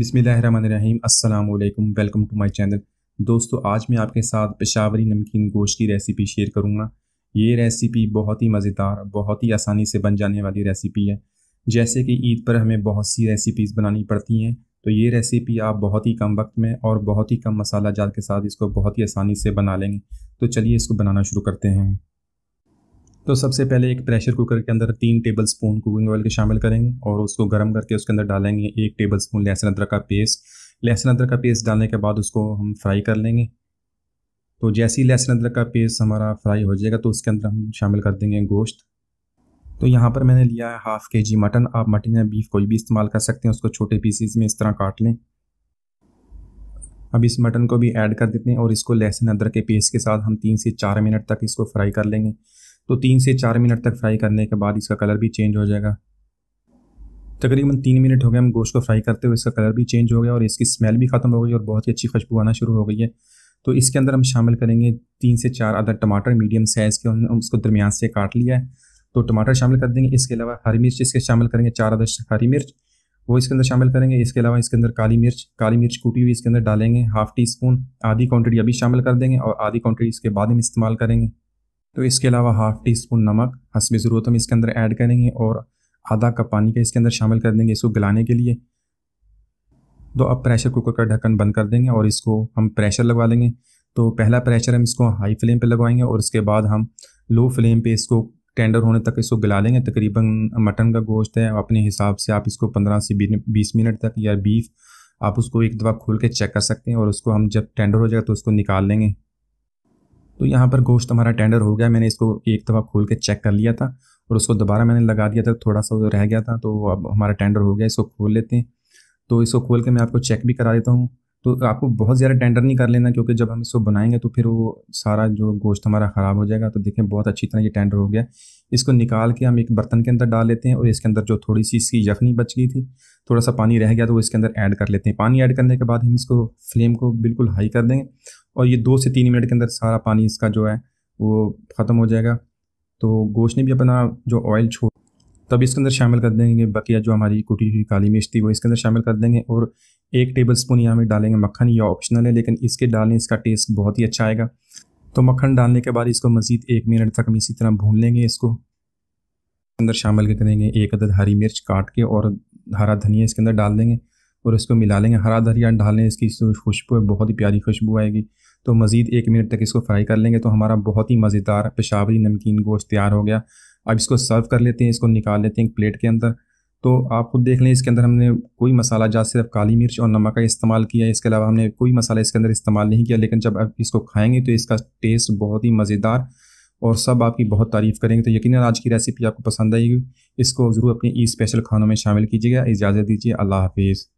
बिसमीम अस्सलाम वालेकुम वेलकम टू माय चैनल दोस्तों आज मैं आपके साथ पेशावरी नमकीन गोश्त की रेसिपी शेयर करूँगा ये रेसिपी बहुत ही मज़ेदार बहुत ही आसानी से बन जाने वाली रेसिपी है जैसे कि ईद पर हमें बहुत सी रेसिपीज़ बनानी पड़ती हैं तो ये रेसिपी आप बहुत ही कम वक्त में और बहुत ही कम मसाला जाल के साथ इसको बहुत ही आसानी से बना लेंगे तो चलिए इसको बनाना शुरू करते हैं तो सबसे पहले एक प्रेशर कुकर के अंदर तीन टेबल स्पून कुकिंग ऑयल के शामिल करेंगे और उसको गर्म करके उसके अंदर डालेंगे एक टेबल स्पून लहसुन अदरक का पेस्ट लहसुन अदरक का पेस्ट डालने के बाद उसको हम फ्राई कर लेंगे तो जैसे ही लहसुन अदरक का पेस्ट हमारा फ्राई हो जाएगा तो उसके अंदर हम शामिल कर देंगे गोश्त तो यहाँ पर मैंने लिया है हाफ़ के जी मटन आप मटन या बीफ कोई भी इस्तेमाल कर सकते हैं उसको छोटे पीसीज में इस तरह काट लें अब इस मटन को भी ऐड कर देते हैं और इसको लहसुन अदरक के पेस्ट के साथ हम तीन से चार मिनट तक इसको फ्राई कर लेंगे तो तीन से चार मिनट तक फ्राई करने के बाद इसका कलर भी चेंज हो जाएगा तकरीबन तीन मिनट हो गए हम गोश्त को फ्राई करते हुए इसका कलर भी चेंज हो गया और इसकी स्मेल भी ख़त्म हो गई और बहुत ही अच्छी खुशबू आना शुरू हो गई है तो इसके अंदर हम शामिल करेंगे तीन से चार अदर टमाटर मीडियम साइज़ के हमने उसको दरमियान से काट लिया है तो टमाटर शामिल कर देंगे इसके अलावा हरी मिर्च इसके शामिल करेंगे चार अदर हरी मिर्च वो इसके अंदर शामिल करेंगे इसके अलावा इसके अंदर काली मिर्च काली मिर्च कूटी हुई इसके अंदर डालेंगे हाफ़ टी स्पून आधी क्वान्टिटी अभी शामिल कर देंगे और आधी क्वान्टिटी इसके बाद हम इस्तेमाल करेंगे तो इसके अलावा हाफ़ टी स्पून नमक हसबी ज़रूरत हम इसके अंदर ऐड करेंगे और आधा कप पानी का इसके अंदर शामिल कर देंगे इसको गलाने के लिए तो अब प्रेशर कुकर का ढक्कन बंद कर देंगे और इसको हम प्रेशर लगवा लेंगे तो पहला प्रेशर हम इसको हाई फ्लेम पे लगवाएंगे और उसके बाद हम लो फ्लेम पे इसको टेंडर होने तक इसको गला लेंगे तकरीबन मटन का गोश्त है अपने हिसाब से आप इसको पंद्रह से बीस मिनट तक या बीफ आप उसको एक दफ़ा खोल के चेक कर सकते हैं और उसको हम जब टेंडर हो जाएगा तो उसको निकाल लेंगे तो यहाँ पर गोश्त हमारा टेंडर हो गया मैंने इसको एक दफ़ा खोल के चेक कर लिया था और उसको दोबारा मैंने लगा दिया था थोड़ा सा रह गया था तो अब हमारा टेंडर हो गया इसको खोल लेते हैं तो इसको खोल के मैं आपको चेक भी करा देता हूँ तो आपको बहुत ज़्यादा टेंडर नहीं कर लेना क्योंकि जब हम इसको बनाएंगे तो फिर वो सारा जो गोश्त हमारा ख़राब हो जाएगा तो देखें बहुत अच्छी तरह ये टेंडर हो गया इसको निकाल के हम एक बर्तन के अंदर डाल लेते हैं और इसके अंदर जो थोड़ी सी इसकी यखनी बच गई थी थोड़ा सा पानी रह गया तो वो इसके अंदर ऐड कर लेते हैं पानी ऐड करने के बाद हम इसको फ्लेम को बिल्कुल हाई कर देंगे और ये दो से तीन मिनट के अंदर सारा पानी इसका जो है वो ख़त्म हो जाएगा तो गोश्त ने भी अपना जो ऑयल छोड़ तब इसके अंदर शामिल कर देंगे बकिया जो हमारी कुटी हुई काली मिर्च थी वो इसके अंदर शामिल कर देंगे और एक टेबल स्पून यहाँ में डालेंगे मक्खन या ऑप्शनल है लेकिन इसके डालने इसका टेस्ट बहुत ही अच्छा आएगा तो मक्खन डालने के बाद इसको मज़ीद एक मिनट तक हम इसी तरह भून लेंगे इसको अंदर शामिल करेंगे एक अदद हरी मिर्च काट के और हरा धनिया इसके अंदर डाल देंगे और इसको मिला लेंगे हरा धनिया डालने इसकी खुशबू है बहुत ही प्यारी खुशबू आएगी तो मज़ीद एक मिनट तक इसको फ्राई कर लेंगे तो हमारा बहुत ही मज़ेदार पेशावरी नमकीन गोश्त तैयार हो गया अब इसको सर्व कर लेते हैं इसको निकाल लेते हैं एक प्लेट के अंदर तो आप खुद देख लें इसके अंदर हमने कोई मसाला जहाँ सिर्फ काली मिर्च और नमक का इस्तेमाल किया इसके अलावा हमने कोई मसाला इसके अंदर इस्तेमाल नहीं किया लेकिन जब आप इसको खाएँगे तो इसका टेस्ट बहुत ही मज़ेदार और सब आपकी बहुत तारीफ़ करेंगे तो यकीन आज की रेसिपी आपको पसंद आएगी इसको ज़रूर अपने ई स्पेशल खानों में शामिल कीजिएगा इजाज़त दीजिए अल्लाह हाफिज़